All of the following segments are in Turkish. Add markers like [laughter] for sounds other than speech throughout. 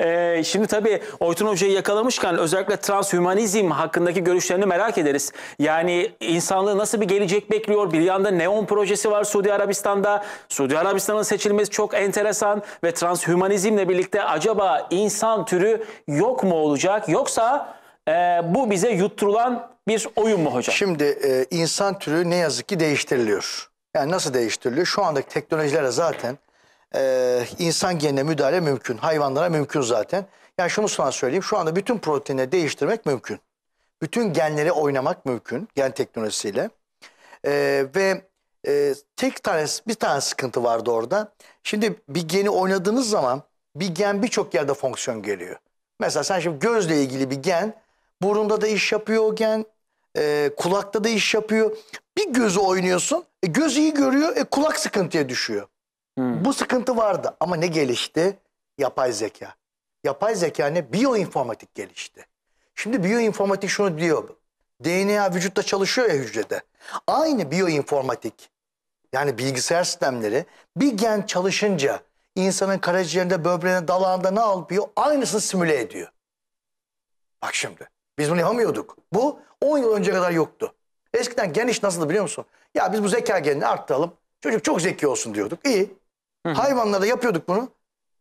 Ee, şimdi tabii Oytun Hoca'yı yakalamışken özellikle transhümanizm hakkındaki görüşlerini merak ederiz. Yani insanlığı nasıl bir gelecek bekliyor? Bir yanda Neon projesi var Suudi Arabistan'da. Suudi Arabistan'ın seçilmesi çok enteresan ve transhümanizmle birlikte acaba insan türü yok mu olacak? Yoksa e, bu bize yutturulan bir oyun mu hocam? Şimdi e, insan türü ne yazık ki değiştiriliyor. Yani nasıl değiştiriliyor? Şu andaki teknolojilerle zaten e, insan genine müdahale mümkün. Hayvanlara mümkün zaten. Yani şunu sana söyleyeyim. Şu anda bütün proteine değiştirmek mümkün. Bütün genleri oynamak mümkün gen teknolojisiyle. E, ve e, tek tane bir tane sıkıntı vardı orada. Şimdi bir geni oynadığınız zaman bir gen birçok yerde fonksiyon geliyor. Mesela sen şimdi gözle ilgili bir gen, burunda da iş yapıyor o gen, e, kulakta da iş yapıyor. Bir gözü oynuyorsun, e, göz iyi görüyor, e, kulak sıkıntıya düşüyor. Bu sıkıntı vardı ama ne gelişti? Yapay zeka. Yapay zeka ne? Biyoinformatik gelişti. Şimdi biyoinformatik şunu diyor. DNA vücutta çalışıyor ya hücrede. Aynı biyoinformatik yani bilgisayar sistemleri bir gen çalışınca insanın karaciğerinde, böbreğinde, dalağında ne alıyor, Aynısını simüle ediyor. Bak şimdi biz bunu yapamıyorduk. Bu 10 yıl önce kadar yoktu. Eskiden gen iş nasıldı biliyor musun? Ya biz bu zeka genini arttıralım. Çocuk çok zeki olsun diyorduk. İyi. Hayvanlarda yapıyorduk bunu.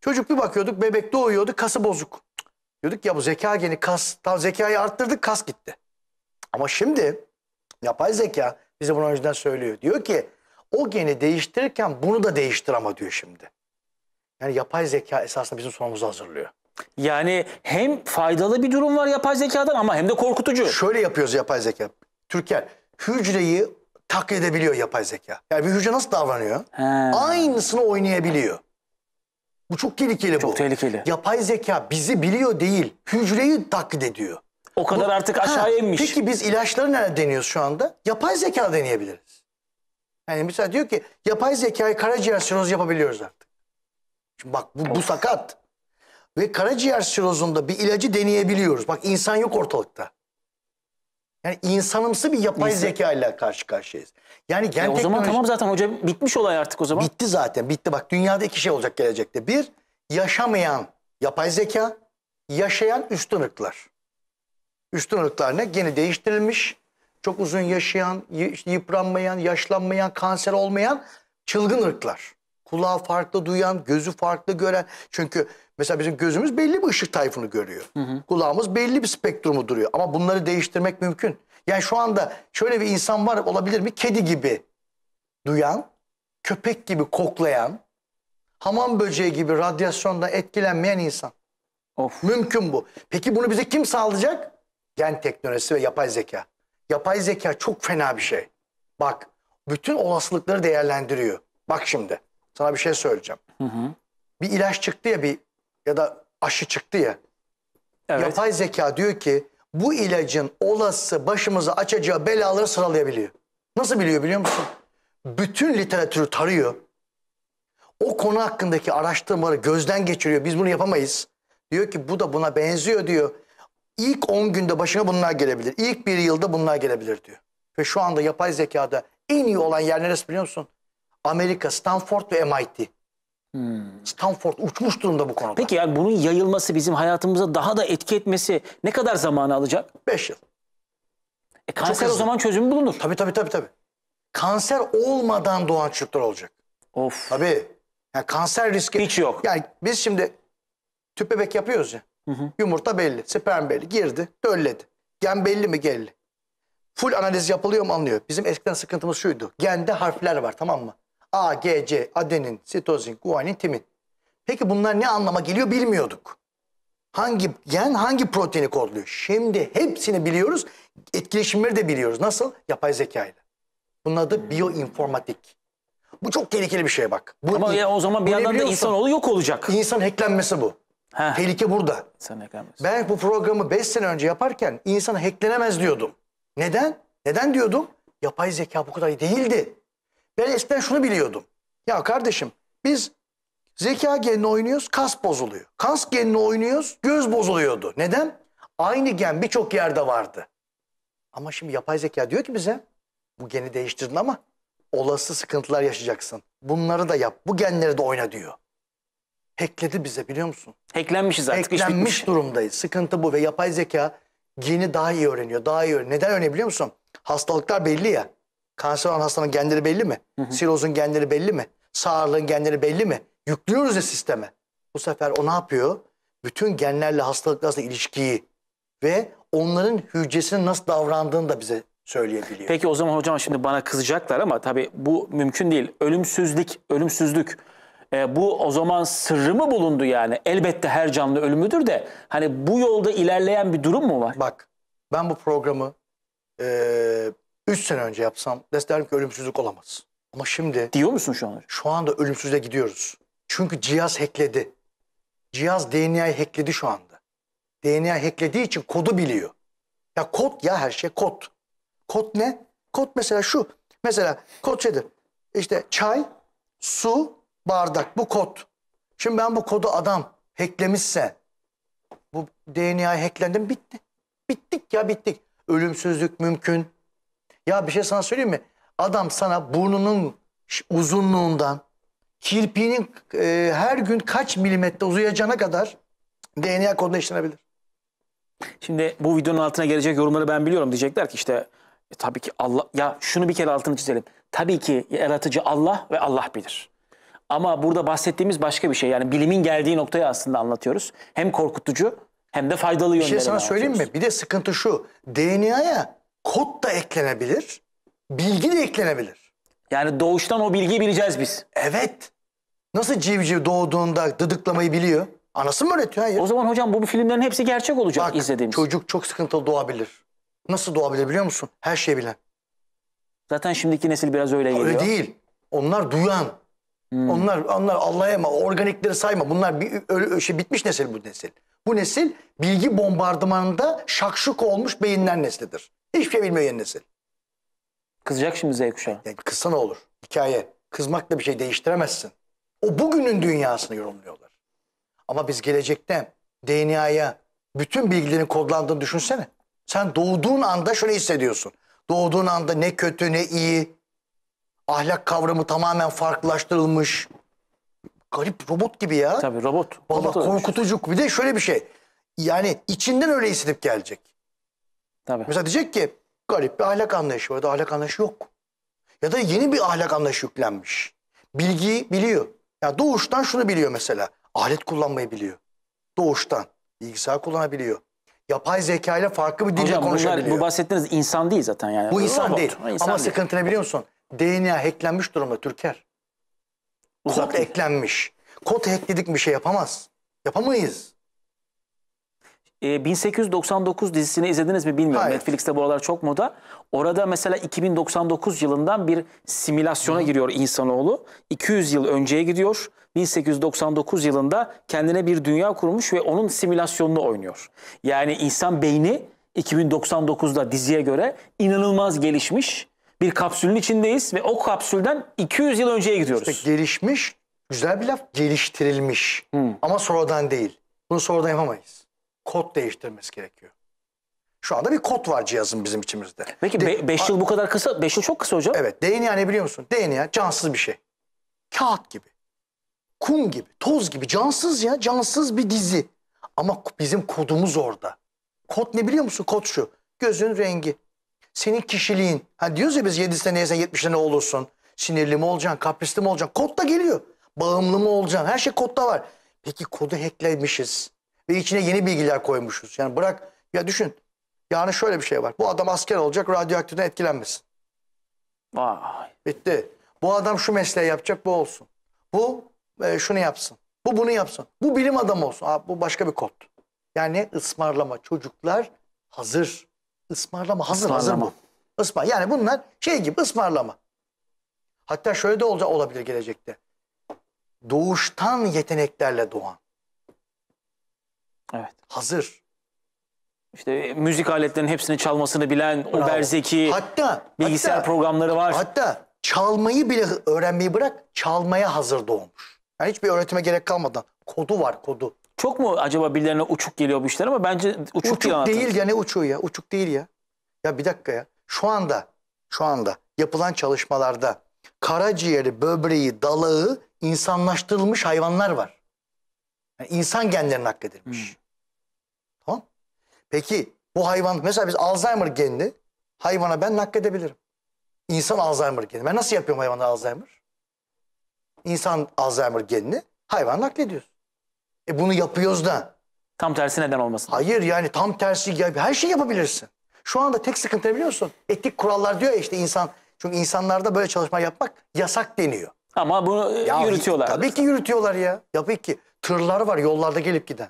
Çocuk bir bakıyorduk bebek doğuyordu kası bozuk. Diyorduk ya bu zeka geni kas. Tam zekayı arttırdık kas gitti. Ama şimdi yapay zeka bize bunu önceden söylüyor. Diyor ki o geni değiştirirken bunu da değiştir ama diyor şimdi. Yani yapay zeka esasında bizim sonumuzu hazırlıyor. Yani hem faydalı bir durum var yapay zekadan ama hem de korkutucu. Şöyle yapıyoruz yapay zeka. Türker hücreyi taklit edebiliyor yapay zeka. Yani bir hücre nasıl davranıyor? He. Aynısını oynayabiliyor. Bu çok tehlikeli çok bu. Çok tehlikeli. Yapay zeka bizi biliyor değil, hücreyi taklit ediyor. O kadar bu, artık aşağı inmiş. Peki biz ilaçları nerede deniyoruz şu anda? Yapay zeka deneyebiliriz. Yani mesela diyor ki yapay zekayı karaciğer sirozu yapabiliyoruz artık. Şimdi bak bu, bu sakat. Ve karaciğer sirozunda bir ilacı deneyebiliyoruz. Bak insan yok ortalıkta. Yani insanımsı bir yapay İnsan... zeka ile karşı karşıyayız. Yani gen ya O zaman tamam şey- zaten hocam bitmiş olay artık o zaman. Bitti zaten bitti bak dünyada iki şey olacak gelecekte. Bir yaşamayan yapay zeka, yaşayan üstün ırklar. Üstün ırklar ne? Geni değiştirilmiş, çok uzun yaşayan, yıpranmayan, yaşlanmayan, kanser olmayan çılgın ırklar. Kulağı farklı duyan, gözü farklı gören. Çünkü Mesela bizim gözümüz belli bir ışık tayfını görüyor. Hı hı. Kulağımız belli bir spektrumu duruyor. Ama bunları değiştirmek mümkün. Yani şu anda şöyle bir insan var olabilir mi? Kedi gibi duyan, köpek gibi koklayan, hamam böceği gibi radyasyonda etkilenmeyen insan. Of. Mümkün bu. Peki bunu bize kim sağlayacak? Gen teknolojisi ve yapay zeka. Yapay zeka çok fena bir şey. Bak bütün olasılıkları değerlendiriyor. Bak şimdi sana bir şey söyleyeceğim. Hı hı. Bir ilaç çıktı ya bir ya da aşı çıktı ya. Evet. Yapay zeka diyor ki bu ilacın olası başımıza açacağı belaları sıralayabiliyor. Nasıl biliyor biliyor musun? Bütün literatürü tarıyor. O konu hakkındaki araştırmaları gözden geçiriyor. Biz bunu yapamayız. Diyor ki bu da buna benziyor diyor. İlk 10 günde başına bunlar gelebilir. İlk bir yılda bunlar gelebilir diyor. Ve şu anda yapay zekada en iyi olan yer neresi biliyor musun? Amerika, Stanford ve MIT. Hmm. Stanford uçmuş durumda bu konuda. Peki yani bunun yayılması bizim hayatımıza daha da etki etmesi ne kadar zamanı alacak? Beş yıl. E, kanser o zaman çözümü bulunur. Tabii tabii tabii. tabii. Kanser olmadan doğan çocuklar olacak. Of. Tabii. Yani kanser riski... Hiç yok. Yani biz şimdi tüp bebek yapıyoruz ya. Hı hı. Yumurta belli, sperm belli. Girdi, dölledi. Gen belli mi? Gelli. Full analiz yapılıyor mu anlıyor. Bizim eskiden sıkıntımız şuydu. Gende harfler var tamam mı? A, G, C, adenin, sitozin, guanin, timin. Peki bunlar ne anlama geliyor bilmiyorduk. Hangi gen hangi proteini kodluyor? Şimdi hepsini biliyoruz. Etkileşimleri de biliyoruz. Nasıl? Yapay zeka ile. Bunun adı hmm. bioinformatik. Bu çok tehlikeli bir şey bak. Bu, Ama ya o zaman bir yandan da insanoğlu yok olacak. İnsan hacklenmesi bu. Heh. Tehlike burada. İnsan hacklenmesi. Ben bu programı 5 sene önce yaparken insan hacklenemez diyordum. Neden? Neden diyordum? Yapay zeka bu kadar değildi. Ben eskiden şunu biliyordum. Ya kardeşim biz zeka genini oynuyoruz, kas bozuluyor. Kas genini oynuyoruz, göz bozuluyordu. Neden? Aynı gen birçok yerde vardı. Ama şimdi yapay zeka diyor ki bize bu geni değiştirdin ama olası sıkıntılar yaşayacaksın. Bunları da yap, bu genleri de oyna diyor. Hackledi bize biliyor musun? Hacklenmişiz artık. Hacklenmiş durumdayız. Sıkıntı bu ve yapay zeka geni daha iyi öğreniyor. Daha iyi öğreniyor. Neden önemli biliyor musun? Hastalıklar belli ya. Kanser olan hastanın genleri belli mi? Hı Sirozun genleri belli mi? Sağırlığın genleri belli mi? Yüklüyoruz ya sisteme. Bu sefer o ne yapıyor? Bütün genlerle hastalıklarla arasında ilişkiyi ve onların hücresinin nasıl davrandığını da bize söyleyebiliyor. Peki o zaman hocam şimdi bana kızacaklar ama tabii bu mümkün değil. Ölümsüzlük, ölümsüzlük. E, bu o zaman sırrı mı bulundu yani? Elbette her canlı ölümüdür de hani bu yolda ilerleyen bir durum mu var? Bak ben bu programı e, Üç sene önce yapsam derdim ki ölümsüzlük olamaz. Ama şimdi... Diyor musun şu an? Şu anda ölümsüzlüğe gidiyoruz. Çünkü cihaz hackledi. Cihaz DNA'yı hackledi şu anda. DNA hacklediği için kodu biliyor. Ya kod ya her şey kod. Kod ne? Kod mesela şu. Mesela kod şeydir. İşte çay, su, bardak bu kod. Şimdi ben bu kodu adam hacklemişse bu DNA hacklendim bitti. Bittik ya bittik. Ölümsüzlük mümkün. Ya bir şey sana söyleyeyim mi? Adam sana burnunun uzunluğundan, kirpiğinin e, her gün kaç milimetre uzayacağına kadar DNA koduna işlenebilir. Şimdi bu videonun altına gelecek yorumları ben biliyorum. Diyecekler ki işte e, tabii ki Allah... Ya şunu bir kere altını çizelim. Tabii ki yaratıcı Allah ve Allah bilir. Ama burada bahsettiğimiz başka bir şey. Yani bilimin geldiği noktayı aslında anlatıyoruz. Hem korkutucu hem de faydalı yönleri Bir şey sana söyleyeyim mi? Bir de sıkıntı şu. DNA'ya kod da eklenebilir, bilgi de eklenebilir. Yani doğuştan o bilgiyi bileceğiz biz. Evet. Nasıl civciv doğduğunda dıdıklamayı biliyor? Anası mı öğretiyor? Hayır. O zaman hocam bu filmlerin hepsi gerçek olacak Bak, izlediğimiz. çocuk çok sıkıntılı doğabilir. Nasıl doğabilir biliyor musun? Her şeyi bilen. Zaten şimdiki nesil biraz öyle geliyor. Öyle değil. Onlar duyan. Hmm. Onlar onlar Allah'a ema, organikleri sayma. Bunlar bir, şey bitmiş nesil bu nesil. Bu nesil bilgi bombardımanında şakşuk olmuş beyinler neslidir. Hiçbir şey bilmiyor yeni nesil. Kızacak şimdi Z kuşağı. Yani kızsa ne olur? Hikaye. Kızmakla bir şey değiştiremezsin. O bugünün dünyasını yorumluyorlar. Ama biz gelecekte DNA'ya bütün bilgilerin kodlandığını düşünsene. Sen doğduğun anda şunu hissediyorsun. Doğduğun anda ne kötü ne iyi. Ahlak kavramı tamamen farklılaştırılmış. Garip robot gibi ya. Tabii robot. Valla korkutucuk. Bir de şöyle bir şey. Yani içinden öyle hissedip gelecek. Tabii. Mesela diyecek ki garip bir ahlak anlayışı var da ahlak anlayışı yok. Ya da yeni bir ahlak anlayışı yüklenmiş. Bilgiyi biliyor. Ya yani doğuştan şunu biliyor mesela. Alet kullanmayı biliyor. Doğuştan. Bilgisayar kullanabiliyor. Yapay zeka ile farklı bir dilde konuşabiliyor. Bunlar, bu bahsettiğiniz insan değil zaten yani. Bu insan Robot, değil. Ha, insan Ama sıkıntı ne biliyor musun? DNA hacklenmiş durumda Türker. Uzak Kod değil. eklenmiş. Kod hackledik bir şey yapamaz. Yapamayız e, ee, 1899 dizisini izlediniz mi bilmiyorum. Hayır. Netflix'te bu aralar çok moda. Orada mesela 2099 yılından bir simülasyona Hı. giriyor insanoğlu. 200 yıl önceye gidiyor. 1899 yılında kendine bir dünya kurmuş ve onun simülasyonunu oynuyor. Yani insan beyni 2099'da diziye göre inanılmaz gelişmiş. Bir kapsülün içindeyiz ve o kapsülden 200 yıl önceye gidiyoruz. İşte gelişmiş, güzel bir laf, geliştirilmiş. Hı. Ama sonradan değil. Bunu sonradan yapamayız kod değiştirmesi gerekiyor. Şu anda bir kod var cihazın bizim içimizde. Peki 5 yıl bu kadar kısa, 5 yıl çok kısa hocam. Evet, DNA ne biliyor musun? DNA cansız bir şey. Kağıt gibi, kum gibi, toz gibi, cansız ya, cansız bir dizi. Ama bizim kodumuz orada. Kod ne biliyor musun? Kod şu, gözün rengi, senin kişiliğin. Hani diyoruz ya biz 7'sinde neyse 70'de ne olursun? Sinirli mi olacaksın, kaprisli mi olacaksın? Kod da geliyor. Bağımlı mı olacaksın? Her şey kodda var. Peki kodu hacklemişiz. Ve içine yeni bilgiler koymuşuz. Yani bırak ya düşün. Yani şöyle bir şey var. Bu adam asker olacak radyoaktiften etkilenmesin. Vay. Bitti. Bu adam şu mesleği yapacak bu olsun. Bu e, şunu yapsın. Bu bunu yapsın. Bu bilim adamı olsun. Aa, bu başka bir kod. Yani ısmarlama. Çocuklar hazır. Ismarlama hazır ısmarlama. hazır bu. Ismar. Yani bunlar şey gibi ısmarlama. Hatta şöyle de olacak olabilir gelecekte. Doğuştan yeteneklerle doğan. Evet. Hazır. İşte e, müzik aletlerinin hepsini çalmasını bilen Bravo. o berzeki hatta, bilgisayar hatta, programları var. Hatta çalmayı bile öğrenmeyi bırak çalmaya hazır doğmuş. Yani hiçbir öğretime gerek kalmadan kodu var kodu. Çok mu acaba birilerine uçuk geliyor bu işler ama bence uçuk, uçuk değil gene uçuyor, ya uçuk değil ya. Ya bir dakika ya şu anda şu anda yapılan çalışmalarda karaciğeri, böbreği, dalağı insanlaştırılmış hayvanlar var. Yani insan genlerine nakledilmiş. Hmm. Tamam. Peki bu hayvan mesela biz Alzheimer genini hayvana ben nakledebilirim. İnsan Alzheimer geni. Ben nasıl yapıyorum hayvanda Alzheimer? İnsan Alzheimer genini hayvan naklediyoruz. E bunu yapıyoruz da. Tam tersi neden olmasın? Hayır yani tam tersi her şeyi yapabilirsin. Şu anda tek sıkıntı biliyor musun? Etik kurallar diyor ya işte insan. Çünkü insanlarda böyle çalışma yapmak yasak deniyor. Ama bunu e, ya, yürütüyorlar. Tabii ki yürütüyorlar ya. Tabii ki. Tırlar var yollarda gelip giden.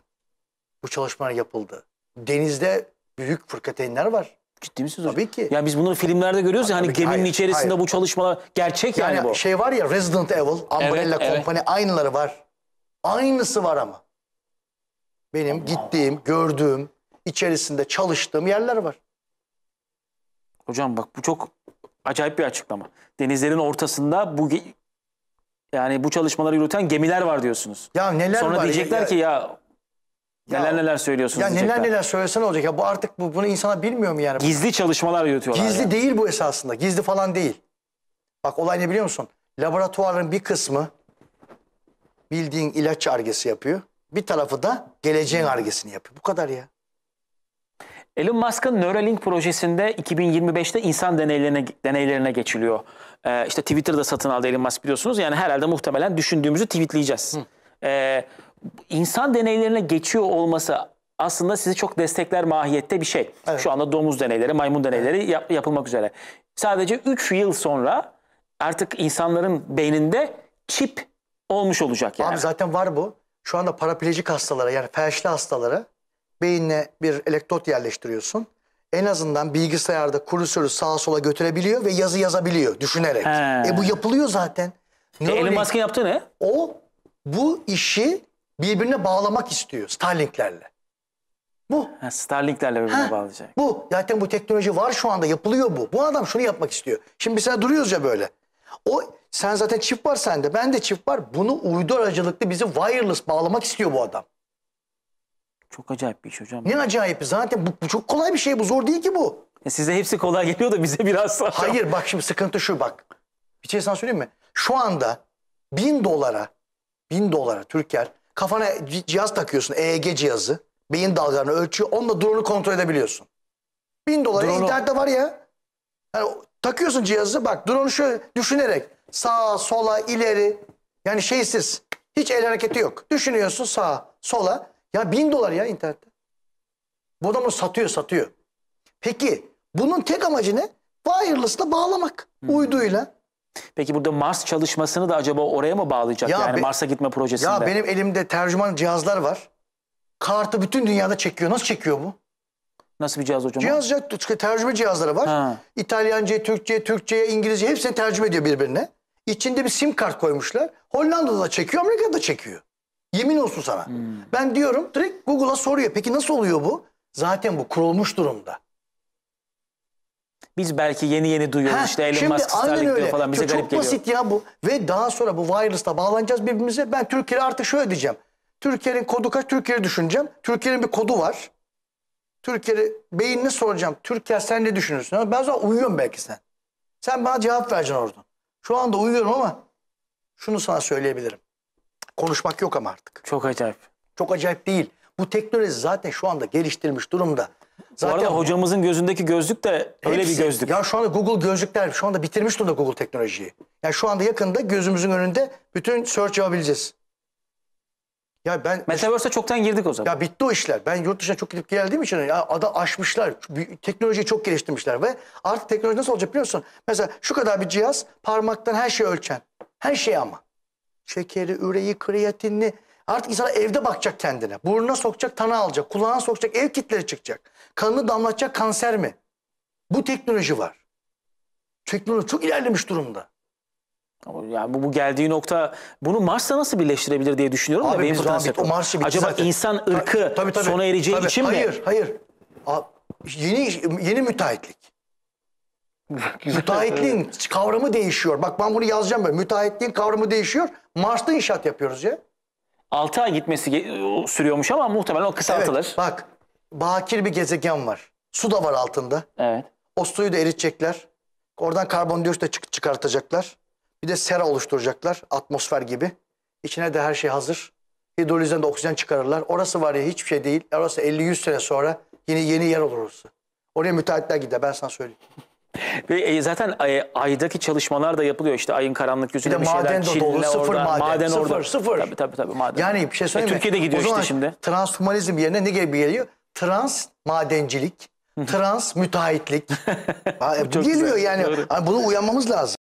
Bu çalışmalar yapıldı. Denizde büyük fırkateynler var. Ciddi misiniz Tabii ki. Yani biz bunları filmlerde görüyoruz ya hani geminin hayır, içerisinde hayır. bu çalışmalar gerçek yani, yani bu. şey var ya Resident Evil, Umbrella evet, Company evet. aynıları var. Aynısı var ama. Benim Allah gittiğim, Allah. gördüğüm, içerisinde çalıştığım yerler var. Hocam bak bu çok acayip bir açıklama. Denizlerin ortasında bu yani bu çalışmaları yürüten gemiler var diyorsunuz. Ya neler Sonra var? diyecekler ya, ki ya Neler ya, neler söylüyorsunuz Ya diyecekler. neler neler söylesen olacak ya bu artık bu, bunu insana bilmiyor mu yani? Gizli çalışmalar yürütüyorlar. Gizli yani. değil bu esasında gizli falan değil. Bak olay ne biliyor musun? Laboratuvarların bir kısmı bildiğin ilaç argesi yapıyor. Bir tarafı da geleceğin argesini yapıyor. Bu kadar ya. Elon Musk'ın Neuralink projesinde 2025'te insan deneylerine deneylerine geçiliyor. Ee, işte Twitter'da satın aldı Elon Musk biliyorsunuz. Yani herhalde muhtemelen düşündüğümüzü tweetleyeceğiz. Ee, insan deneylerine geçiyor olması aslında sizi çok destekler mahiyette bir şey. Evet. Şu anda domuz deneyleri, maymun deneyleri yap- yapılmak üzere. Sadece 3 yıl sonra artık insanların beyninde çip olmuş olacak yani. Abi zaten var bu. Şu anda paraplejik hastalara yani felçli hastalara beynine bir elektrot yerleştiriyorsun. En azından bilgisayarda kursörü sağa sola götürebiliyor ve yazı yazabiliyor düşünerek. He. E bu yapılıyor zaten. E, Elon Musk'ın yaptığı ne? O bu işi birbirine bağlamak istiyor Starlink'lerle. Bu. Ha, Starlink'lerle birbirine ha, bağlayacak. Bu. Zaten bu teknoloji var şu anda yapılıyor bu. Bu adam şunu yapmak istiyor. Şimdi biz sana duruyoruz ya böyle. O sen zaten çift var sende. Ben de çift var. Bunu uydu aracılıklı bizi wireless bağlamak istiyor bu adam. Çok acayip bir iş hocam. Ne acayip zaten bu, bu çok kolay bir şey bu zor değil ki bu. E size hepsi kolay geliyor da bize biraz daha. Hayır bak şimdi sıkıntı şu bak. Bir şey sana söyleyeyim mi? Şu anda bin dolara, bin dolara Türker kafana cihaz takıyorsun EEG cihazı. Beyin dalgalarını ölçüyor. Onunla drone'u kontrol edebiliyorsun. Bin dolara drone... internette var ya. Yani takıyorsun cihazı bak drone'u şöyle düşünerek sağa sola ileri yani şeysiz hiç el hareketi yok. Düşünüyorsun sağa sola ya bin dolar ya internette. Bu adam onu satıyor satıyor. Peki bunun tek amacı ne? Wireless'la bağlamak hmm. uyduyla. Peki burada Mars çalışmasını da acaba oraya mı bağlayacak? Ya yani Mars'a gitme projesinde. Ya benim elimde tercüman cihazlar var. Kartı bütün dünyada çekiyor. Nasıl çekiyor bu? Nasıl bir cihaz hocam? Cihaz, tercüme cihazları var. Ha. İtalyanca'ya, Türkçe'ye, Türkçe'ye, İngilizce'ye hepsini tercüme ediyor birbirine. İçinde bir sim kart koymuşlar. Hollanda'da da çekiyor, Amerika'da da çekiyor. Yemin olsun sana. Hmm. Ben diyorum direkt Google'a soruyor. Peki nasıl oluyor bu? Zaten bu kurulmuş durumda. Biz belki yeni yeni duyuyoruz ha, işte Elon Musk Starlink falan bize çok, garip çok geliyor. Çok basit ya bu. Ve daha sonra bu wireless'la bağlanacağız birbirimize. Ben Türkiye'ye artık şöyle diyeceğim. Türkiye'nin kodu kaç? Türkiye'yi düşüneceğim. Türkiye'nin bir kodu var. Türkiye'ye beynini soracağım. Türkiye sen ne düşünüyorsun? ben zaten uyuyorum belki sen. Sen bana cevap vereceksin orada. Şu anda uyuyorum ama şunu sana söyleyebilirim. Konuşmak yok ama artık. Çok acayip. Çok acayip değil. Bu teknoloji zaten şu anda geliştirilmiş durumda. Zaten Bu arada hocamızın gözündeki gözlük de öyle hepsi, bir gözlük. Ya şu anda Google gözlükler şu anda bitirmiş durumda Google teknolojiyi. Yani şu anda yakında gözümüzün önünde bütün search yapabileceğiz. Ya ben Metaverse'e çoktan girdik o zaman. Ya bitti o işler. Ben yurt dışına çok gidip geldiğim için ya ada aşmışlar. Teknolojiyi çok geliştirmişler ve artık teknoloji nasıl olacak biliyor musun? Mesela şu kadar bir cihaz parmaktan her şeyi ölçen. Her şeyi ama şekeri, üreyi, kreatinini. Artık insan evde bakacak kendine. Burnuna sokacak, tana alacak. Kulağına sokacak, ev kitleri çıkacak. Kanını damlatacak kanser mi? Bu teknoloji var. Teknoloji çok ilerlemiş durumda. Yani bu, bu geldiği nokta bunu Mars'la nasıl birleştirebilir diye düşünüyorum Abi da benim biz o Mars'ı Acaba zaten. insan ırkı tabii, tabii, tabii, sona ereceği tabii. için hayır, mi? Hayır, hayır. Yeni yeni müteahhitlik müteahhitliğin kavramı değişiyor. Bak ben bunu yazacağım ben. Müteahhitliğin kavramı değişiyor. Mars'ta inşaat yapıyoruz ya. 6 ay gitmesi sürüyormuş ama muhtemelen o kısaltılır. Evet, bak bakir bir gezegen var. Su da var altında. Evet. O suyu da eritecekler. Oradan karbondioksit de çıkartacaklar. Bir de sera oluşturacaklar atmosfer gibi. İçine de her şey hazır. Hidrolizden de oksijen çıkarırlar. Orası var ya hiçbir şey değil. Orası 50-100 sene sonra yine yeni yer olur orası. Oraya müteahhitler gider ben sana söyleyeyim. Ve e, zaten e, aydaki çalışmalar da yapılıyor işte ayın karanlık yüzüne bir, bir şeyler. Maden de dolu, sıfır maden. Maden sıfır, orada. Sıfır. Tabii tabii, tabii maden. Yani bir şey söyleyeyim e, mi? Türkiye'de gidiyor işte şimdi. transhumanizm yerine ne gibi geliyor? Trans madencilik, trans müteahhitlik. [laughs] geliyor güzel, yani. Bunu uyanmamız lazım.